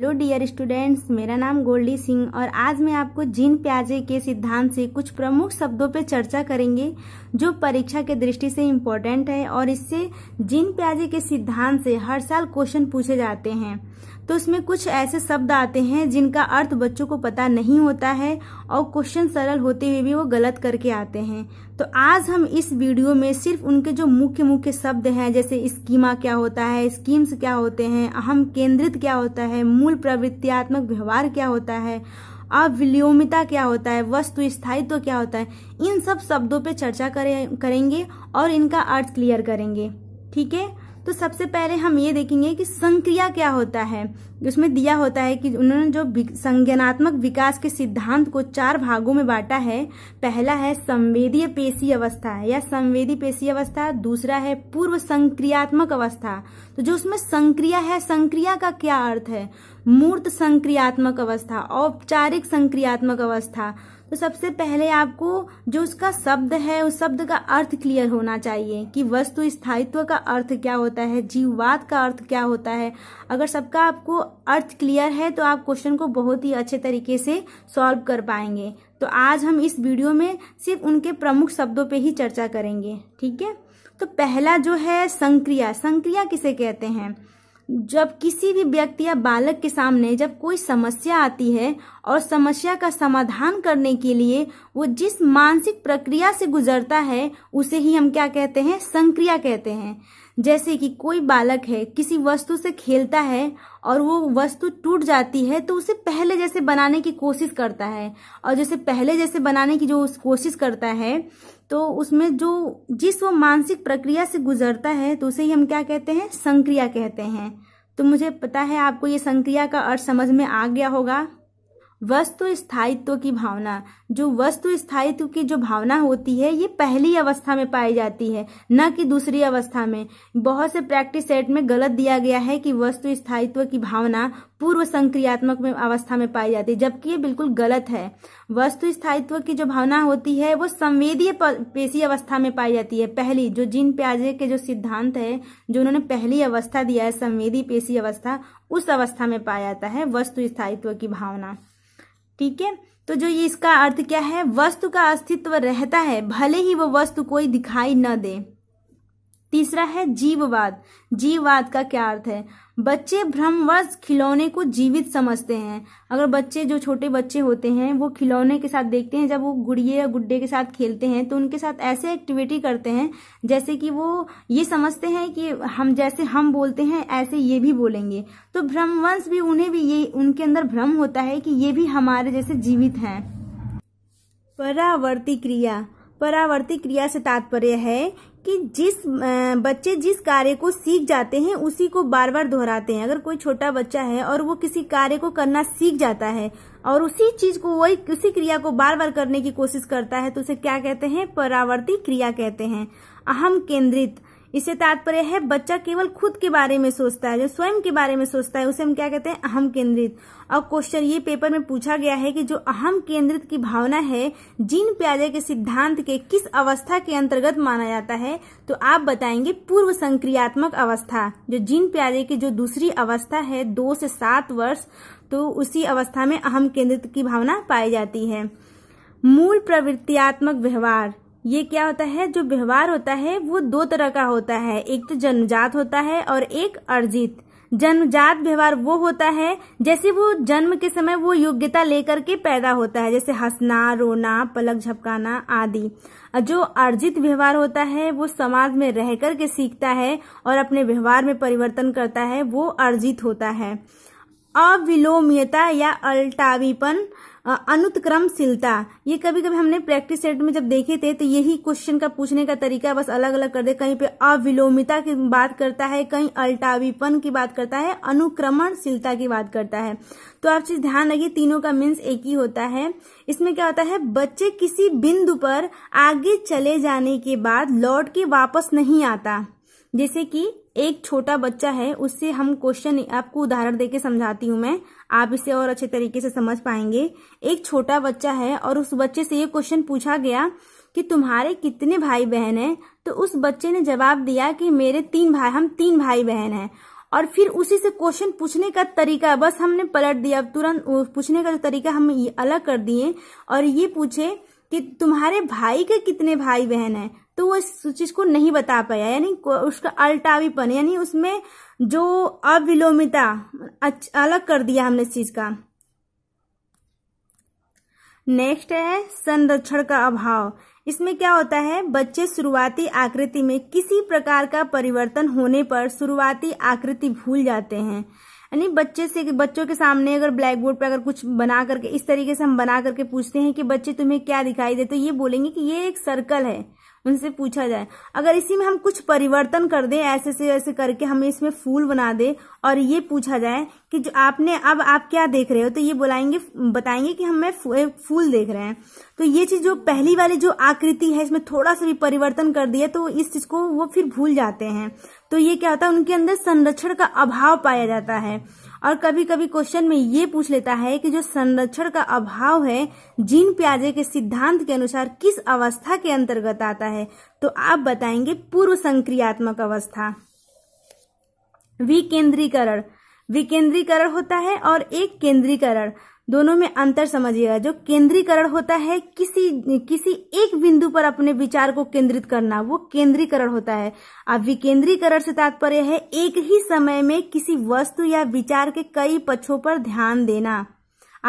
hello dear students मेरा नाम गोल्डी सिंह और आज मैं आपको जीन प्याजे के सिद्धांत से कुछ प्रमुख शब्दों पर चर्चा करेंगे जो परीक्षा के दृष्टि से इम्पोर्टेंट है और इससे जीन प्याजे के सिद्धांत से हर साल क्वेश्चन पूछे जाते हैं तो इसमें कुछ ऐसे शब्द आते हैं जिनका अर्थ बच्चों को पता नहीं होता है और क्वेश्चन सरल होते हुए भी वो गलत करके आते हैं तो आज हम इस वीडियो में सिर्फ उनके जो मुख्य मुख्य शब्द हैं जैसे स्कीमा क्या होता है स्कीम्स क्या होते हैं अहम केंद्रित क्या होता है मूल प्रवृत्तियात्मक व्यवहार क्या होता है अविलोमिता क्या होता है वस्तु स्थायित्व तो क्या होता है इन सब शब्दों पे चर्चा करें करेंगे और इनका अर्थ क्लियर करेंगे ठीक है तो सबसे पहले हम ये देखेंगे कि संक्रिया क्या होता है उसमें दिया होता है कि उन्होंने जो संज्ञानात्मक विकास के सिद्धांत को चार भागों में बांटा है पहला है संवेदीय पेशी अवस्था या संवेदी पेशी अवस्था दूसरा है पूर्व संक्रियात्मक अवस्था तो जो उसमें संक्रिया है संक्रिया का क्या अर्थ है मूर्त संक्रियात्मक अवस्था औपचारिक संक्रियात्मक अवस्था तो सबसे पहले आपको जो उसका शब्द है उस शब्द का अर्थ क्लियर होना चाहिए कि वस्तु स्थायित्व का अर्थ क्या होता है जीववाद का अर्थ क्या होता है अगर सबका आपको अर्थ क्लियर है तो आप क्वेश्चन को बहुत ही अच्छे तरीके से सॉल्व कर पाएंगे तो आज हम इस वीडियो में सिर्फ उनके प्रमुख शब्दों पर ही चर्चा करेंगे ठीक है तो पहला जो है संक्रिया संक्रिया किसे कहते हैं जब किसी भी व्यक्ति या बालक के सामने जब कोई समस्या आती है और समस्या का समाधान करने के लिए वो जिस मानसिक प्रक्रिया से गुजरता है उसे ही हम क्या कहते हैं संक्रिया कहते हैं जैसे कि कोई बालक है किसी वस्तु से खेलता है और वो वस्तु टूट जाती है तो उसे पहले जैसे बनाने की कोशिश करता है और जैसे पहले जैसे बनाने की जो कोशिश करता है तो उसमें जो जिस वो मानसिक प्रक्रिया से गुजरता है तो उसे ही हम क्या कहते हैं संक्रिया कहते हैं तो मुझे पता है आपको ये संक्रिया का अर्थ समझ में आ गया होगा वस्तु स्थायित्व की भावना जो वस्तु स्थायित्व की जो भावना होती है ये पहली अवस्था में पाई जाती है न कि दूसरी अवस्था में बहुत से प्रैक्टिस सेट में गलत दिया गया है कि वस्तु स्थायित्व की भावना पूर्व संक्रियात्मक में अवस्था में पाई जाती है जबकि ये बिल्कुल गलत है वस्तु स्थायित्व की जो भावना होती है वो संवेदीय पेशी अवस्था में पाई जाती है पहली जो जिन प्याजे के जो सिद्धांत है जो उन्होंने पहली अवस्था दिया है संवेदी पेशी अवस्था उस अवस्था में पाया जाता है वस्तु स्थायित्व की भावना ठीक है तो जो ये इसका अर्थ क्या है वस्तु का अस्तित्व रहता है भले ही वो वस्तु कोई दिखाई न दे तीसरा है जीववाद जीववाद का क्या अर्थ है बच्चे भ्रमवश खिलौने को जीवित समझते हैं अगर बच्चे जो छोटे बच्चे होते हैं वो खिलौने के साथ देखते हैं जब वो गुड़िए या गुड्डे के साथ खेलते हैं तो उनके साथ ऐसे एक्टिविटी करते हैं जैसे कि वो ये समझते हैं कि हम जैसे हम बोलते हैं ऐसे ये भी बोलेंगे तो भ्रमवंश भी उन्हें भी ये उनके अंदर भ्रम होता है कि ये भी हमारे जैसे जीवित हैं परावर्ती क्रिया परावर्ती क्रिया से तात्पर्य है कि जिस बच्चे जिस कार्य को सीख जाते हैं उसी को बार बार दोहराते हैं अगर कोई छोटा बच्चा है और वो किसी कार्य को करना सीख जाता है और उसी चीज को वही उसी क्रिया को बार बार करने की कोशिश करता है तो उसे क्या कहते हैं परावर्ती क्रिया कहते हैं अहम केंद्रित इससे तात्पर्य है बच्चा केवल खुद के बारे में सोचता है जो स्वयं के बारे में सोचता है उसे हम क्या कहते हैं अहम केंद्रित और क्वेश्चन ये पेपर में पूछा गया है कि जो अहम केंद्रित की भावना है जीन प्याजे के सिद्धांत के किस अवस्था के अंतर्गत माना जाता है तो आप बताएंगे पूर्व संक्रियात्मक अवस्था जो जीन प्याजे की जो दूसरी अवस्था है दो से सात वर्ष तो उसी अवस्था में अहम केंद्रित की भावना पाई जाती है मूल प्रवृत्तियात्मक व्यवहार ये क्या होता है जो व्यवहार होता है वो दो तरह का होता है एक तो जन्मजात होता है और एक अर्जित जन्मजात व्यवहार वो होता है जैसे वो जन्म के समय वो योग्यता लेकर के पैदा होता है जैसे हंसना रोना पलक झपकाना आदि जो अर्जित व्यवहार होता है वो समाज में रह कर के सीखता है और अपने व्यवहार में परिवर्तन करता है वो अर्जित होता है अविलोमियता या अल्टावीपन अनुत्क्रमशीलता ये कभी कभी हमने प्रैक्टिस सेट में जब देखे थे तो यही क्वेश्चन का पूछने का तरीका बस अलग अलग कर दे कहीं पे अविलोमिता की बात करता है कहीं अल्टावीपन की बात करता है अनुक्रमणशीलता की बात करता है तो आप चीज ध्यान रखिए तीनों का मीन्स एक ही होता है इसमें क्या होता है बच्चे किसी बिंदु पर आगे चले जाने के बाद लौट के वापस नहीं आता जैसे कि एक छोटा बच्चा है उससे हम क्वेश्चन आपको उदाहरण देके समझाती हूँ मैं आप इसे और अच्छे तरीके से समझ पाएंगे एक छोटा बच्चा है और उस बच्चे से ये क्वेश्चन पूछा गया कि तुम्हारे कितने भाई बहन हैं तो उस बच्चे ने जवाब दिया कि मेरे तीन भाई हम तीन भाई बहन हैं और फिर उसी से क्वेश्चन पूछने का तरीका बस हमने पलट दिया अब तुरंत पूछने का जो तरीका हम अलग कर दिए और ये पूछे कि तुम्हारे भाई के कितने भाई बहन हैं तो वो इस चीज को नहीं बता पाया यानी उसका अल्टावीपन यानी उसमें जो अविलोमिता अलग कर दिया हमने इस चीज का नेक्स्ट है संरक्षण का अभाव इसमें क्या होता है बच्चे शुरुआती आकृति में किसी प्रकार का परिवर्तन होने पर शुरुआती आकृति भूल जाते हैं यानी बच्चे से बच्चों के सामने अगर ब्लैक बोर्ड पर अगर कुछ बना करके इस तरीके से हम बना करके पूछते हैं कि बच्चे तुम्हें क्या दिखाई दे तो ये बोलेंगे कि ये एक सर्कल है उनसे पूछा जाए अगर इसी में हम कुछ परिवर्तन कर दें ऐसे से ऐसे करके हम इसमें फूल बना दें और ये पूछा जाए कि जो आपने अब आप क्या देख रहे हो तो ये बुलाएंगे बताएंगे कि हमें फूल देख रहे हैं तो ये चीज जो पहली वाली जो आकृति है इसमें थोड़ा सा भी परिवर्तन कर दिया तो इस चीज को वो फिर भूल जाते हैं तो ये क्या होता है उनके अंदर संरक्षण का अभाव पाया जाता है और कभी कभी क्वेश्चन में ये पूछ लेता है कि जो संरक्षण का अभाव है जीन प्याजे के सिद्धांत के अनुसार किस अवस्था के अंतर्गत आता है तो आप बताएंगे पूर्व संक्रियात्मक अवस्था विकेंद्रीकरण विकेंद्रीकरण होता है और एक केंद्रीकरण दोनों में अंतर समझिएगा जो केंद्रीकरण होता है किसी किसी एक बिंदु पर अपने विचार को केंद्रित करना वो केंद्रीकरण होता है अब विकेंद्रीकरण से तात्पर्य है एक ही समय में किसी वस्तु या विचार के कई पक्षों पर ध्यान देना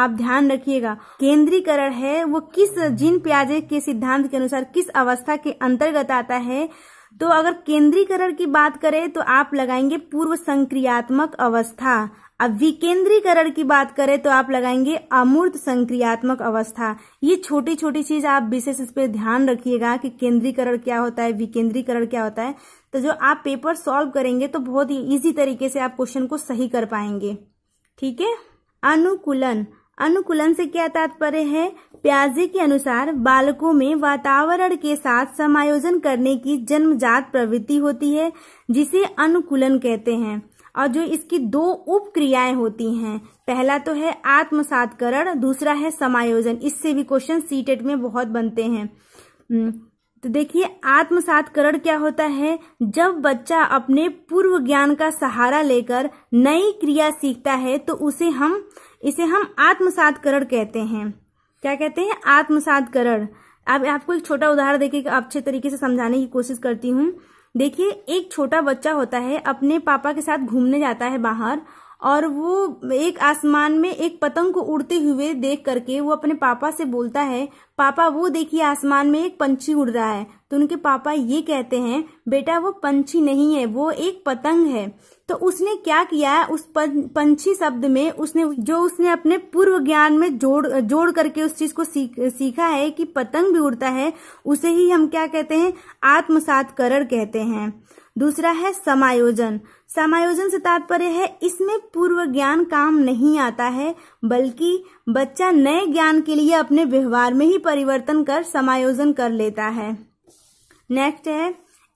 आप ध्यान रखिएगा केंद्रीकरण है वो किस जिन प्याजे के सिद्धांत के अनुसार किस अवस्था के अंतर्गत आता है तो अगर केंद्रीकरण की बात करें तो आप लगाएंगे पूर्व संक्रियात्मक अवस्था अब विकेंद्रीकरण की बात करें तो आप लगाएंगे अमूर्त संक्रियात्मक अवस्था ये छोटी छोटी चीज आप विशेष इस पर ध्यान रखिएगा कि केंद्रीकरण क्या होता है विकेंद्रीकरण क्या होता है तो जो आप पेपर सॉल्व करेंगे तो बहुत ही ईजी तरीके से आप क्वेश्चन को सही कर पाएंगे ठीक है अनुकूलन अनुकूलन से क्या तात्पर्य है प्याजे के अनुसार बालकों में वातावरण के साथ समायोजन करने की जन्मजात प्रवृत्ति होती है जिसे अनुकूलन कहते हैं और जो इसकी दो उप क्रियाएं होती हैं पहला तो है आत्मसातकरण दूसरा है समायोजन इससे भी क्वेश्चन सीटेट e में बहुत बनते हैं हम्म, तो देखिए आत्मसातकरण क्या होता है जब बच्चा अपने पूर्व ज्ञान का सहारा लेकर नई क्रिया सीखता है तो उसे हम इसे हम आत्मसातकरण कहते हैं क्या कहते हैं आत्मसातकरण अब आपको एक छोटा उदाहरण देके अच्छे तरीके से समझाने की कोशिश करती हूँ देखिए एक छोटा बच्चा होता है अपने पापा के साथ घूमने जाता है बाहर और वो एक आसमान में एक पतंग को उड़ते हुए देख करके वो अपने पापा से बोलता है पापा वो देखिए आसमान में एक पंछी उड़ रहा है तो उनके पापा ये कहते हैं बेटा वो पंछी नहीं है वो एक पतंग है तो उसने क्या किया उस पंछी शब्द में उसने जो उसने अपने पूर्व ज्ञान में जोड़ जोड़ करके उस चीज को सीख, सीखा है कि पतंग भी उड़ता है उसे ही हम क्या कहते हैं आत्मसात करण कहते हैं दूसरा है समायोजन समायोजन से तात्पर्य है इसमें पूर्व ज्ञान काम नहीं आता है बल्कि बच्चा नए ज्ञान के लिए अपने व्यवहार में ही परिवर्तन कर समायोजन कर लेता है नेक्स्ट है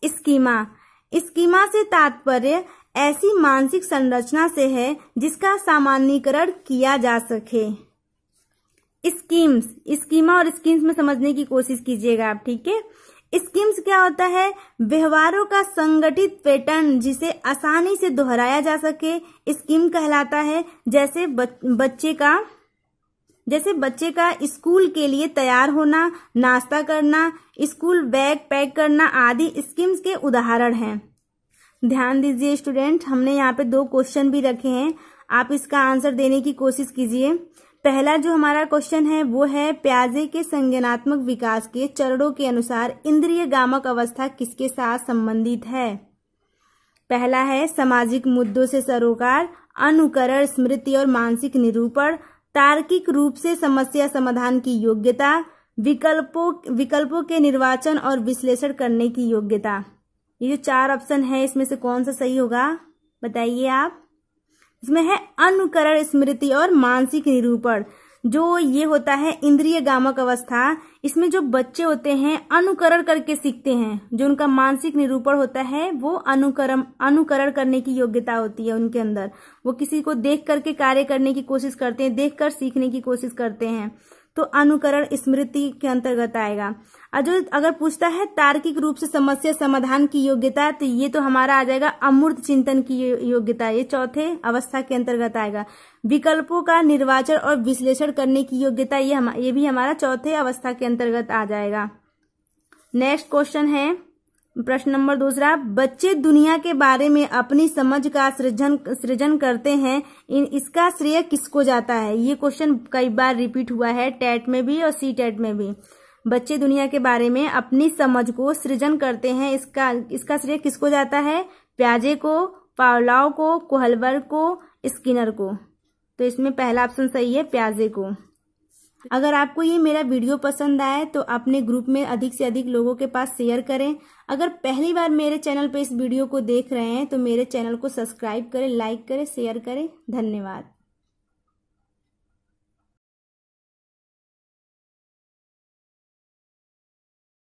स्कीमा स्कीमा से तात्पर्य ऐसी मानसिक संरचना से है जिसका सामान्यकरण किया जा सके स्कीम्स स्कीमा और स्कीम्स में समझने की कोशिश कीजिएगा आप ठीक है स्कीम्स क्या होता है व्यवहारों का संगठित पैटर्न जिसे आसानी से दोहराया जा सके स्कीम कहलाता है जैसे बच्चे का जैसे बच्चे का स्कूल के लिए तैयार होना नाश्ता करना स्कूल बैग पैक करना आदि स्कीम्स के उदाहरण हैं ध्यान दीजिए स्टूडेंट हमने यहाँ पे दो क्वेश्चन भी रखे हैं आप इसका आंसर देने की कोशिश कीजिए पहला जो हमारा क्वेश्चन है वो है प्याजे के संज्ञानात्मक विकास के चरणों के अनुसार इंद्रिय गामक अवस्था किसके साथ संबंधित है पहला है सामाजिक मुद्दों से सरोकार अनुकरण स्मृति और मानसिक निरूपण तार्किक रूप से समस्या समाधान की योग्यता विकल्पों विकल्पों के निर्वाचन और विश्लेषण करने की योग्यता ये जो चार ऑप्शन है इसमें से कौन सा सही होगा बताइए आप इसमें है अनुकरण स्मृति और मानसिक निरूपण जो ये होता है इंद्रिय गामक अवस्था इसमें जो बच्चे होते हैं अनुकरण करके सीखते हैं जो उनका मानसिक निरूपण होता है वो अनुकरण अनुकरण करने की योग्यता होती है उनके अंदर वो किसी को देख करके कार्य करने की कोशिश करते हैं देख कर सीखने की कोशिश करते हैं तो अनुकरण स्मृति के अंतर्गत आएगा और जो अगर पूछता है तार्किक रूप से समस्या समाधान की योग्यता तो ये तो हमारा आ जाएगा अमूर्त चिंतन की योग्यता ये चौथे अवस्था के अंतर्गत आएगा विकल्पों का निर्वाचन और विश्लेषण करने की योग्यता ये हम ये भी हमारा चौथे अवस्था के अंतर्गत आ जाएगा नेक्स्ट क्वेश्चन है प्रश्न नंबर दूसरा बच्चे दुनिया के बारे में अपनी समझ का सृजन सृजन करते हैं इन इसका श्रेय किसको जाता है ये क्वेश्चन कई बार रिपीट हुआ है टेट में भी और सी टेट में भी बच्चे दुनिया के बारे में अपनी समझ को सृजन करते हैं इसका इसका श्रेय किसको जाता है प्याजे को पावलाव को कोहलवर को स्किनर को तो इसमें पहला ऑप्शन सही है प्याजे को अगर आपको ये मेरा वीडियो पसंद आए तो अपने ग्रुप में अधिक से अधिक लोगों के पास शेयर करें अगर पहली बार मेरे चैनल पर इस वीडियो को देख रहे हैं तो मेरे चैनल को सब्सक्राइब करें लाइक करें शेयर करें धन्यवाद